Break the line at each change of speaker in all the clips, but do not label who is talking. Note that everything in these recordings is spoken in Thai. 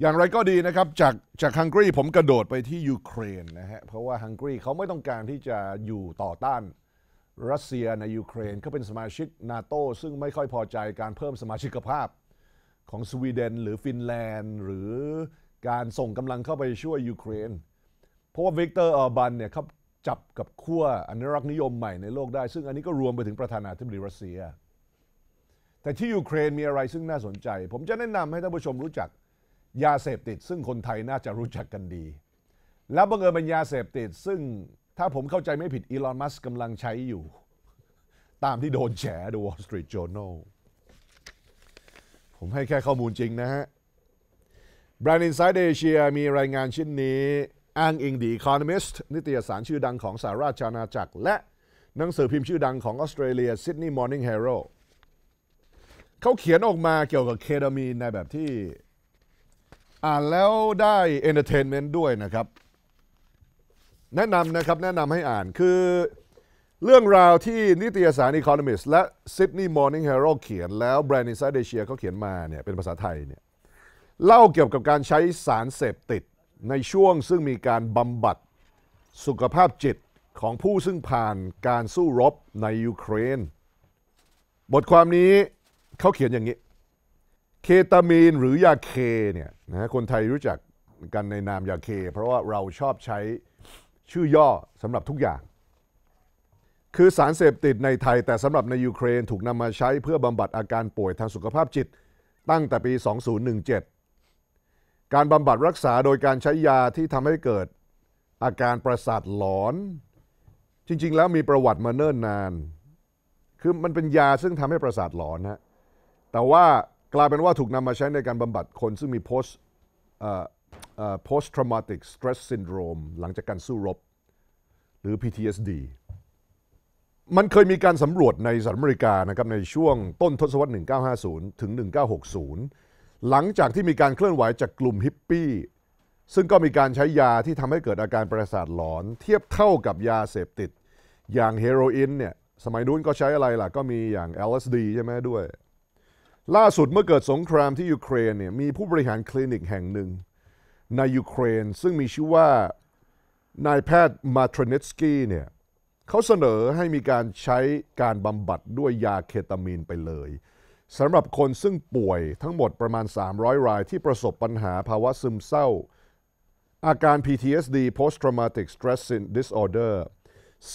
อย่างไรก็ดีนะครับ จากจากฮังการีผมกระโดดไปที่ยูเครนนะฮะเพราะว่าฮังการีเขาไม่ต้องการที่จะอยู่ต่อต้านรัสเซียในยูเครนเขาเป็นสมาชิกนาโตซึ่งไม่ค่อยพอใจการเพิ่มสมาชิกภาพของสวีเดน หรือฟินแลนด์ หรือการส่งกำลังเข้าไปช่วยยูเครนเพราะว่าวิกเตอร์ออบันเนี่ยเขาจับกับขั้วอนุรักษ์นิยมใหม่ในโลกได้ซึ่งอันนี้ก็รวมไปถึงประธานาธิบดีรัสเซียแต่ที่ยูเครนมีอะไรซึ่งน่าสนใจผมจะแนะนำให้ท่านผู้ชมรู้จักยาเสพติด ซึ่งคนไทยน่าจะรู้จักกันดี แล้วบังเอิญเป็นยาเสพติด ซึ่งถ้าผมเข้าใจไม่ผิดอีลอนมัสก์กำลังใช้อยู่ ตามที่โดนแฉ The Wall Street Journal ผมให้แค่ข้อมูลจริงนะฮะแบรนด Inside Asia มีรายงานชิ้นนี้ อ้างอิง The Economist นิตยสารชื่อดังของสหราชอาณาจักร และหนังสือพิมพ์ชื่อดังของออสเตรเลีย Sydney Morning Herald เขาเขียนออกมาเกี่ยวกับเคดามีนในแบบที่อ่านแล้วได้เอนเตอร์เทนเมนต์ด้วยนะครับแนะนำนะครับ แนะนำให้อ่านคือเรื่องราวที่นิตยสาร Economist และ Sydney Morning Herald เขียน แล้วแบรนด์ Inside Asia เขาเขียนมาเนี่ยเป็นภาษาไทยเนี่ยเล่าเกี่ยวกับการใช้สารเสพติดในช่วงซึ่งมีการบำบัดสุขภาพจิตของผู้ซึ่งผ่านการสู้รบในยูเครนบทความนี้เขาเขียนอย่างนี้เคตามีนหรือยาเคเนี่ยนะคนไทยรู้จักกันในนามยาเค เพราะว่าเราชอบใช้ชื่อย่อสำหรับทุกอย่าง คือสารเสพติดในไทยแต่สำหรับในยูเครนถูกนำมาใช้เพื่อบำบัดอาการป่วยทางสุขภาพจิตตั้งแต่ปี 2017 การบำบัดรักษาโดยการใช้ยาที่ทำให้เกิดอาการประสาทหลอน จริง ๆ แล้วมีประวัติมาเนิ่นนาน คือมันเป็นยาซึ่งทำให้ประสาทหลอนนะแต่ว่ากลายเป็นว่าถูกนำมาใช้ในการบำบัดคนซึ่งมี post post traumatic stress syndrome หลังจากการสู้รบ หรือ PTSD มันเคยมีการสำรวจในสหรัฐอเมริกานะครับในช่วงต้นทศวรรษ 1950 ถึง 1960 หลังจากที่มีการเคลื่อนไหวจากกลุ่มฮิปปี้ ซึ่งก็มีการใช้ยาที่ทำให้เกิดอาการประสาทหลอน เทียบเท่ากับยาเสพติด อย่างเฮโรอีนเนี่ย สมัยนู้นก็ใช้อะไรล่ะ ก็มีอย่าง LSD ใช่ไหมด้วยล่าสุดเมื่อเกิดสงครามที่ยูเครนเนี่ยมีผู้บริหารคลินิกแห่งหนึ่งในยูเครนซึ่งมีชื่อว่านายแพทย์มาทรเนสกี้เนี่ยเขาเสนอให้มีการใช้การบำบัดด้วยยาเคตามีนไปเลยสำหรับคนซึ่งป่วยทั้งหมดประมาณ 300 รายที่ประสบปัญหาภาวะซึมเศร้า อาการ PTSD post traumatic stress disorder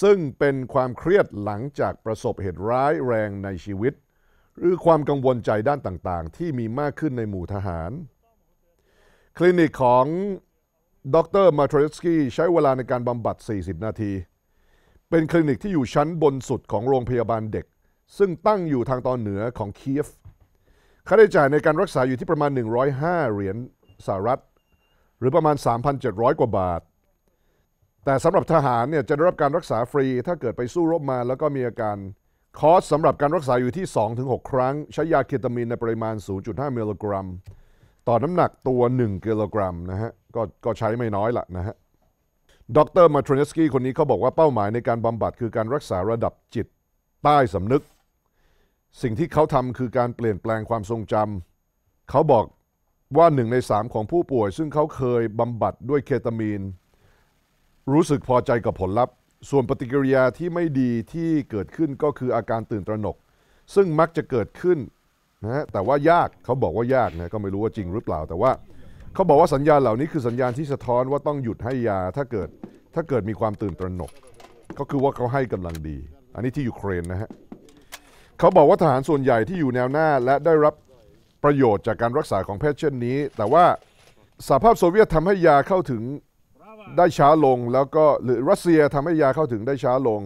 ซึ่งเป็นความเครียดหลังจากประสบเหตุร้ายแรงในชีวิตหรือความกังวลใจด้านต่างๆ ที่มีมากขึ้นในหมู่ทหาร คลินิกของดรมาทริสกี้ใช้เวลาในการบำบัด 40 นาที เป็นคลินิกที่อยู่ชั้นบนสุดของโรงพยาบาลเด็ก ซึ่งตั้งอยู่ทางตอนเหนือของเคียฟค่าใช้จ่ายในการรักษาอยู่ที่ประมาณ 105 เหรียญสหรัฐ หรือประมาณ 3,700 กว่าบาท แต่สำหรับทหารเนี่ยจะได้รับการรักษาฟรี ถ้าเกิดไปสู้รบมาแล้วก็มีอาการคอสสำหรับการรักษาอยู่ที่ 2-6 ครั้ง ใช้ยาเคตามีนในปริมาณ 0.5 มิลลิกรัม ต่อน้ำหนักตัว 1 กิโลกรัมนะฮะก็ก็ใช้ไม่น้อยละนะฮะดรมาทรเนสกี้คนนี้เขาบอกว่าเป้าหมายในการบำบัดคือการรักษาระดับจิตใต้สำนึก สิ่งที่เขาทำคือการเปลี่ยนแปลงความทรงจำเขาบอกว่าหนึ่งในสามของผู้ป่วยซึ่งเขาเคยบำบัดด้วยเคตามีน รู้สึกพอใจกับผลลัพธ์ส่วนปฏิกิริยาที่ไม่ดีที่เกิดขึ้นก็คืออาการตื่นตระหนก ซึ่งมักจะเกิดขึ้นนะแต่ว่ายากเขาบอกว่ายากนะก็ไม่รู้ว่าจริงหรือเปล่า แต่ว่า เขาบอกว่าสัญญาณเหล่านี้คือสัญญาณที่สะท้อนว่าต้องหยุดให้ยาถ้าเกิดถ้าเกิดมีความตื่นตระหนก ก็คือว่าเขาให้กำลังดี อันนี้ที่ยูเครนนะฮะเขาบอกว่าทหารส่วนใหญ่ที่อยู่แนวหน้า และได้รับประโยชน์จากการรักษาของแพทย์เช่นนี้ แต่ว่าสหภาพโซเวียตทำให้ยาเข้าถึงได้ช้าลงแล้วก็หรือรัสเซียทำให้ยาเข้าถึงได้ช้าลง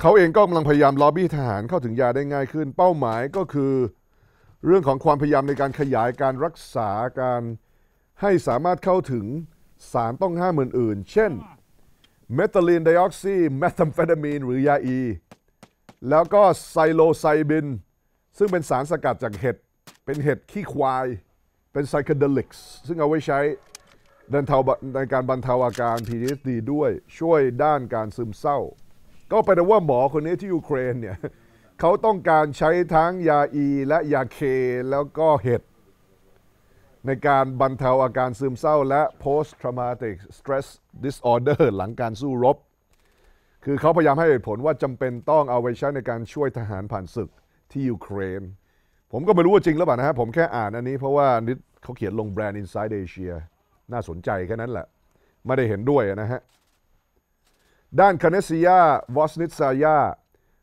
เขาเองก็กำลังพยายามล็อบบี้ทหารเข้าถึงยาได้ง่ายขึ้นเป้าหมายก็คือเรื่องของความพยายามในการขยายการรักษาการให้สามารถเข้าถึงสารต้องห้ามอื่นๆเช่นเมทาลีนไดออกซีเมทัมเฟตามีนหรือยาอีแล้วก็ไซโลไซบินซึ่งเป็นสารสกัดจากเห็ดเป็นเห็ดขี้ควาย เป็นไซเคเดลิกซ์ซึ่งเอาไว้ใช้ดินเทาในการบรรเทาอาการ PTSD ด้วยช่วยด้านการซึมเศร้า ก็แปลว่าหมอคนนี้ที่ยูเครนเนี่ยเขาต้องการใช้ทั้งยาอีและยาเคแล้วก็เห็ดในการบรรเทาอาการซึมเศร้าและ post traumatic stress disorder หลังการสู้รบ คือเขาพยายามให้เหตุผลว่าจำเป็นต้องเอาไว้ใช้ในการช่วยทหารผ่านศึกที่ยูเครน ผมก็ไม่รู้ว่าจริงหรือเปล่านะฮะผมแค่อ่านอันนี้เพราะว่านิดเขาเขียนลงแบรนด์ Inside Asia น่าสนใจแค่นั้นแหละ ไม่ได้เห็นด้วยนะฮะ ด้านคาเนซิยาวอสนิตซายา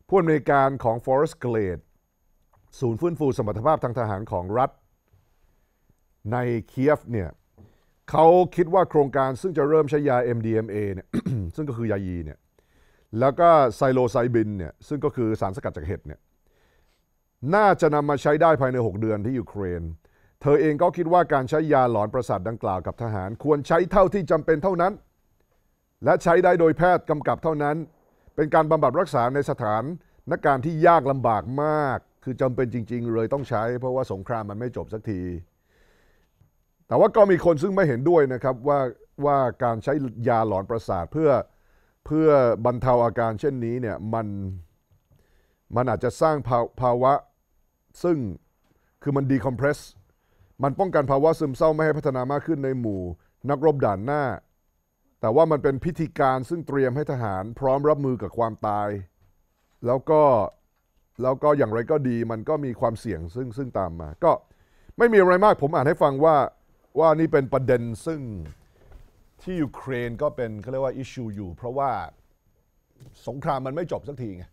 ผู้อำนวยการของ Forest Glade ศูนย์ฟื้นฟูสมรรถภาพทางทหารของรัฐ ในเคียฟเนี่ยเขาคิดว่าโครงการซึ่งจะเริ่มใช้ยา MDMA เนี่ยซึ่งก็คือยายีเนี่ยแล้วก็ไซโลไซบินเนี่ยซึ่งก็คือสารสกัดจากเห็ดเนี่ยน่าจะนำมาใช้ได้ภายใน 6 เดือนที่ยูเครนเธอเองก็คิดว่าการใช้ยาหลอนประสาทดังกล่าวกับทหารควรใช้เท่าที่จำเป็นเท่านั้น และใช้ได้โดยแพทย์กำกับเท่านั้น เป็นการบำบัดรักษาในสถานนักการที่ยากลำบากมากคือจำเป็นจริงๆ เลยต้องใช้เพราะว่าสงครามมันไม่จบสักทีแต่ว่าก็มีคนซึ่งไม่เห็นด้วยนะครับว่าว่าการใช้ยาหลอนประสาทเพื่อเพื่อบรรเทาอาการเช่นนี้เนี่ยมันมันอาจจะสร้างภาวะซึ่งคือมันดีคอมเพรสมันป้องกันภาวะซึมเศร้า ไม่ให้พัฒนามากขึ้นในหมู่นักรบด่านหน้า แต่ว่ามันเป็นพิธีการซึ่งเตรียมให้ทหาร พร้อมรับมือกับความตาย แล้วก็แล้วก็อย่างไรก็ดี มันก็มีความเสี่ยงซึ่งซึ่งตามมา ก็ไม่มีอะไรมากผมอ่านให้ฟังว่าว่านี่เป็นประเด็นซึ่งที่ยูเครนก็เป็นเขาเรียกว่าอิชูอยู่เพราะว่าสงครามมันไม่จบสักทีไง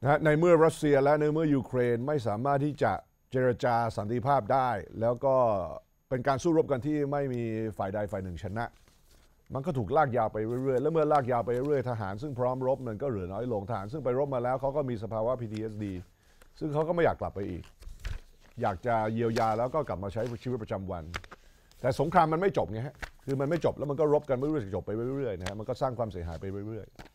นะในเมื่อรัสเซียและในเมื่อยูเครนไม่สามารถที่จะเจรจาสันติภาพได้แล้วก็เป็นการสู้รบกันที่ไม่มีฝ่ายใดฝ่ายหนึ่งชนะมันก็ถูกลากยาวไปเรื่อยๆแล้วเมื่อลากยาวไปเรื่อยๆทหารซึ่งพร้อมรบมันก็เหลือน้อยลง ทหารซึ่งไปรบมาแล้วเขาก็มีสภาวะ PTSD ซึ่งเขาก็ไม่อยากกลับไปอีก อยากจะเยียวยาแล้วก็กลับมาใช้ชีวิตประจำวัน แต่สงครามมันไม่จบไงฮะคือมันไม่จบแล้วมันก็รบกันไม่รู้จะจบไปเรื่อยๆนะฮะมันก็สร้างความเสียหายไปเรื่อยๆ